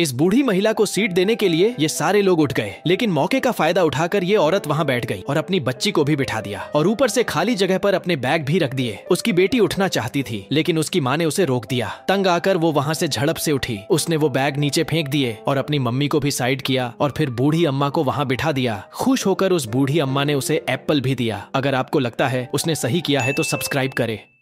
इस बूढ़ी महिला को सीट देने के लिए ये सारे लोग उठ गए लेकिन मौके का फायदा उठाकर ये औरत वहाँ बैठ गई और अपनी बच्ची को भी बिठा दिया और ऊपर से खाली जगह पर अपने बैग भी रख दिए उसकी बेटी उठना चाहती थी लेकिन उसकी माँ ने उसे रोक दिया तंग आकर वो वहाँ से झड़प से उठी उसने वो बैग नीचे फेंक दिए और अपनी मम्मी को भी साइड किया और फिर बूढ़ी अम्मा को वहाँ बिठा दिया खुश होकर उस बूढ़ी अम्मा ने उसे एप्पल भी दिया अगर आपको लगता है उसने सही किया है तो सब्सक्राइब करे